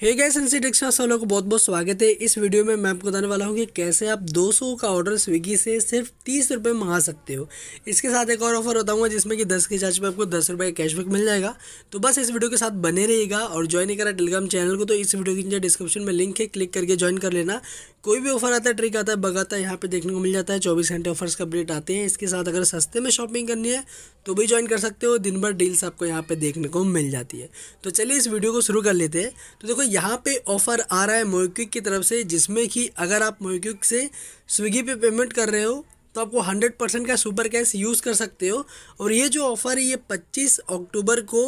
हे gas NC rickshaw वालों को बहुत बहुत स्वागत है इस वीडियो में मैं आपको बताने वाला हूँ कि कैसे आप 200 का ऑर्डर स्विगी से सिर्फ तीस रुपये मंगा सकते हो इसके साथ एक और ऑफर बताऊँगा जिसमें कि 10 के चार्ज पर आपको दस रुपये का कैशबैक मिल जाएगा तो बस इस वीडियो के साथ बने रहिएगा और ज्वाइन नहीं करा टेलीग्राम चैनल को तो इस वीडियो के नीचे डिस्क्रिप्शन में लिंक है क्लिक करके ज्वाइन कर लेना कोई भी ऑफर आता है ट्रिक आता है बगाता है यहाँ पर देखने को मिल जाता है चौबीस घंटे ऑफर्स का अपडेट आते हैं इसके साथ अगर सस्ते में शॉपिंग करनी है तो भी ज्वाइन कर सकते हो दिन भर डील्स आपको यहाँ पर देखने को मिल जाती है तो चलिए इस वीडियो को शुरू कर लेते हैं तो देखो यहाँ पे ऑफ़र आ रहा है मोक्विक की तरफ से जिसमें कि अगर आप मोक्विक से स्विगी पे पेमेंट कर रहे हो तो आपको हंड्रेड परसेंट का सुपर कैश यूज़ कर सकते हो और ये जो ऑफ़र है ये पच्चीस अक्टूबर को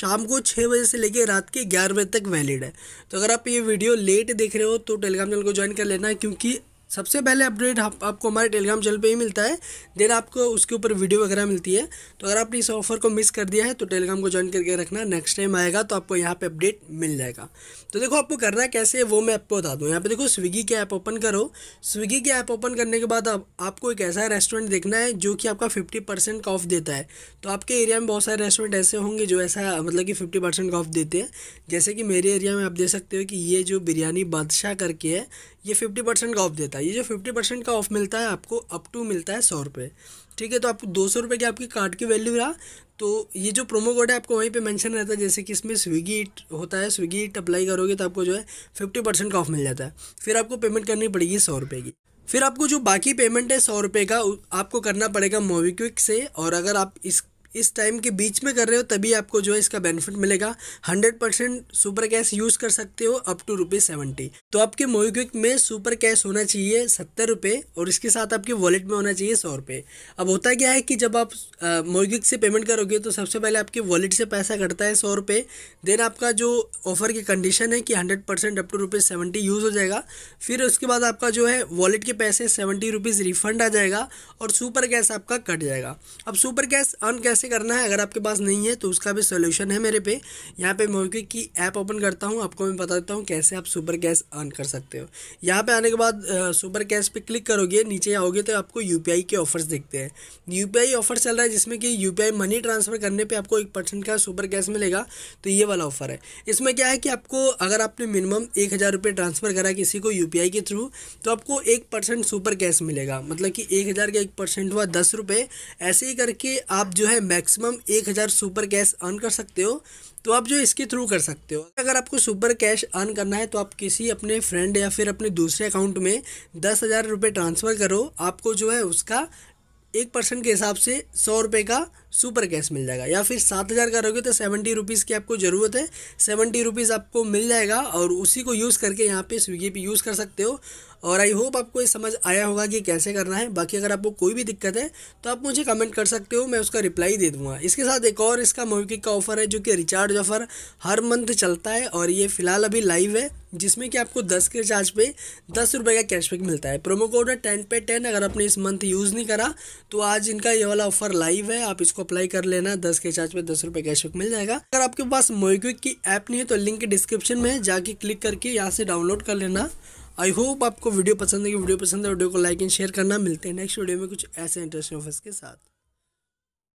शाम को छः बजे से लेकर रात के ग्यारह बजे तक वैलिड है तो अगर आप ये वीडियो लेट देख रहे हो तो टेलीग्राम चैनल को ज्वाइन कर लेना क्योंकि सबसे पहले अपडेट आप, आपको हमारे टेलीग्राम चैनल पे ही मिलता है देन आपको उसके ऊपर वीडियो वगैरह मिलती है तो अगर आपने इस ऑफर को मिस कर दिया है तो टेलीग्राम को ज्वाइन करके रखना नेक्स्ट टाइम आएगा तो आपको यहाँ पे अपडेट मिल जाएगा तो देखो आपको करना कैसे है वो मैं आपको बता दूँ यहाँ पर देखो स्विगी की ऐप ओपन करो स्विगी की ऐप ओपन करने के बाद आप, आपको एक ऐसा रेस्टोरेंट देखना है जो कि आपका फिफ्टी परसेंट ऑफ देता है तो आपके एरिया में बहुत सारे रेस्टोरेंट ऐसे होंगे जो ऐसा मतलब कि फिफ्टी परसेंट ऑफ देते हैं जैसे कि मेरे एरिया में आप देख सकते हो कि ये जो बिरयानी बादशाह करके है ये फिफ्टी परसेंट ऑफ देता है मिलता है ये जो फिफ्टी परसेंट का ऑफ मिलता है आपको अप टू मिलता है सौ रुपये ठीक है तो आपको दो सौ रुपये की आपकी कार्ड की वैल्यू रहा तो ये जो प्रोमो कोड है आपको वहीं पे मेंशन रहता है जैसे कि इसमें स्विगी इट होता है स्विगी इट अप्लाई करोगे तो आपको जो है फिफ्टी परसेंट का ऑफ मिल जाता है फिर आपको पेमेंट करनी पड़ेगी सौ रुपये की फिर आपको जो बाकी पेमेंट है सौ रुपये का आपको करना पड़ेगा मोबीक्विक से और अगर आप इस इस टाइम के बीच में कर रहे हो तभी आपको जो है इसका बेनिफिट मिलेगा hundred percent super cash use कर सकते हो अप टू रुपीज़ सेवेंटी तो आपके मोबिक्विक में सुपर कैश होना चाहिए सत्तर रुपये और इसके साथ आपके वॉलेट में होना चाहिए सौ रुपये अब होता क्या है कि जब आप मोबिक्विक से पेमेंट करोगे तो सबसे पहले आपके वॉलेट से पैसा कटता है सौ रुपये देन आपका जो ऑफर की कंडीशन है कि hundred percent up to rupees seventy use हो जाएगा फिर उसके बाद आपका जो है वॉलेट के पैसे सेवेंटी रुपीज़ रिफंड आ जाएगा और सुपर कैश आपका कट जाएगा अब सुपर कैश अन कैसे कैसे करना है अगर आपके पास नहीं है तो उसका भी सोल्यूशन है मेरे पे यहाँ पे मोबिक्विक की ऐप ओपन करता हूँ आपको मैं बता देता हूँ कैसे आप सुपर कैश अर्न कर सकते हो यहाँ पे आने के बाद सुपर कैश पे क्लिक करोगे नीचे आओगे तो आपको यू के ऑफर्स दिखते हैं यू ऑफर चल रहा है जिसमें कि यू मनी ट्रांसफ़र करने पर आपको एक का सुपर कैश मिलेगा तो ये वाला ऑफर है इसमें क्या है कि आपको अगर आपने मिनिमम एक ट्रांसफ़र करा किसी को यू के थ्रू तो आपको एक सुपर कैश मिलेगा मतलब कि एक हज़ार का एक परसेंट हुआ दस रुपये ऐसे ही करके आप जो है मैक्सिमम एक हज़ार सुपर कैश अर्न कर सकते हो तो आप जो इसके थ्रू कर सकते हो अगर आपको सुपर कैश अर्न करना है तो आप किसी अपने फ्रेंड या फिर अपने दूसरे अकाउंट में दस हज़ार रुपये ट्रांसफ़र करो आपको जो है उसका एक परसेंट के हिसाब से सौ रुपये का सुपर कैश मिल जाएगा या फिर सात हज़ार का रहोगे तो सेवेंटी रुपीज़ की आपको ज़रूरत है सेवेंटी रुपीज़ आपको मिल जाएगा और उसी को यूज़ करके यहाँ पे स्विगी पे यूज़ कर सकते हो और आई होप आपको ये समझ आया होगा कि कैसे करना है बाकी अगर आपको कोई भी दिक्कत है तो आप मुझे कमेंट कर सकते हो मैं उसका रिप्लाई दे दूंगा इसके साथ एक और इसका मोविकिक का ऑफर है जो कि रिचार्ज ऑफर हर मंथ चलता है और ये फिलहाल अभी लाइव है जिसमें कि आपको दस के रिचार्ज पे दस रुपये का कैशबैक मिलता है प्रोमो कोड है टेन पे टेन अगर आपने इस मंथ यूज़ नहीं करा तो आज इनका ये वाला ऑफर लाइव है आप इसको अप्लाई कर लेना दस के रिचार्ज पे दस रुपये कैशबैक मिल जाएगा अगर आपके पास मोबिक्विक की ऐप नहीं है तो लिंक डिस्क्रिप्शन में जाके क्लिक करके यहाँ से डाउनलोड कर लेना आई होप आपको वीडियो पसंद है वीडियो पसंद है वीडियो को लाइक एंड शेयर करना मिलते हैं नेक्स्ट वीडियो में कुछ ऐसे इंटरेस्टिंग ऑफर्स के साथ